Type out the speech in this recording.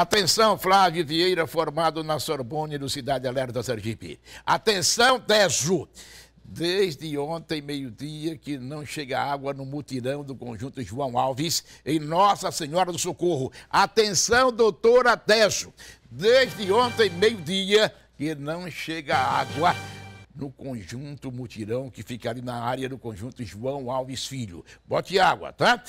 Atenção, Flávio Vieira, formado na Sorbonne no Cidade Alerta Sergipe. Atenção, Tejo. Desde ontem, meio-dia, que não chega água no mutirão do conjunto João Alves em Nossa Senhora do Socorro. Atenção, doutora Tejo. Desde ontem, meio-dia, que não chega água no conjunto mutirão que fica ali na área do conjunto João Alves Filho. Bote água, tá?